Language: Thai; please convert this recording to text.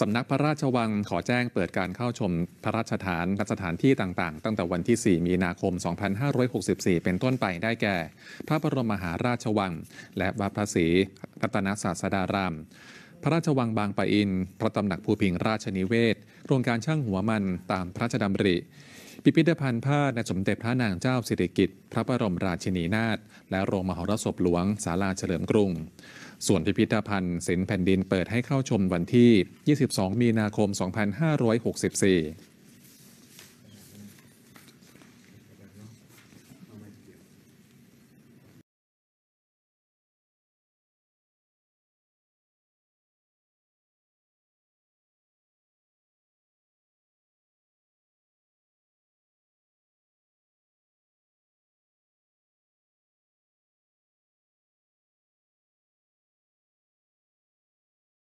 สำนักพระราชวังขอแจ้งเปิดการเข้าชมพระราชฐานสถานที่ต่างๆ ตั้งแต่วันที่ 4 มีนาคม 2564 เป็นต้นไปได้แก่ พระบรมมหาราชวัง และวัดพระศรีรัตนศาสดาราม พระราชวังบางปะอิน พระตำหนักภูพิงราชนิเวศโครงการช่างหัวมันตามพระราชดำริ พิพิธภัณฑ์ผ้าในสมเด็จพระนางเจ้าสิริกิติ์พระบรมราชินีนาถและโรงมหรสพหลวงศาลาเฉลิมกรุงส่วนพิพิธภัณฑ์ศิลป์แผ่นดินเปิดให้เข้าชมวันที่ 22 มีนาคม 2564